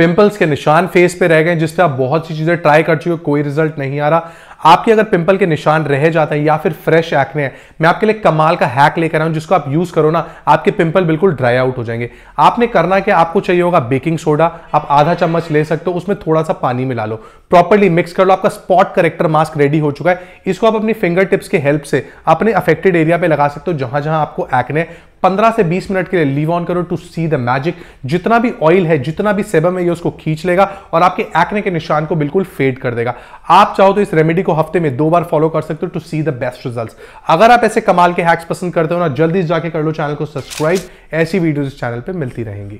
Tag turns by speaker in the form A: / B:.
A: pimples के निशान face पे रह गए जिस पर आप बहुत सी चीज़ें ट्राई कर चुके हो कोई रिजल्ट नहीं आ रहा आपके अगर पिंपल के निशान रह जाते हैं या फिर फ्रेश एक्ने हैं मैं आपके लिए कमाल का हैक लेकर आऊँ जिसको आप यूज़ करो ना आपके पिंपल बिल्कुल ड्राई आउट हो जाएंगे आपने करना क्या आपको चाहिए होगा बेकिंग सोडा आप आधा चम्मच ले सकते हो उसमें थोड़ा सा पानी मिला लो प्रॉपरली मिक्स कर लो आपका स्पॉट करेक्टर मास्क रेडी हो चुका है इसको आप अपनी फिंगर टिप्स के हेल्प से अपने अफेक्टेड एरिया पे लगा सकते हो जहां जहां आपको एक्ने 15 से 20 मिनट के लिए लीव ऑन करो टू सी द मैजिक जितना भी ऑयल है जितना भी सेबम है ये उसको खींच लेगा और आपके एक्ने के निशान को बिल्कुल फेड कर देगा आप चाहो तो इस रेमेडी को को हफ्ते में दो बार फॉलो कर सकते हो to see the best result अगर आप ऐसे कमाल के हैक्स पसंद करते हो ना जल्दी जाके कर लो चैनल को सब्सक्राइब ऐसी वीडियोज चैनल पर मिलती रहेंगी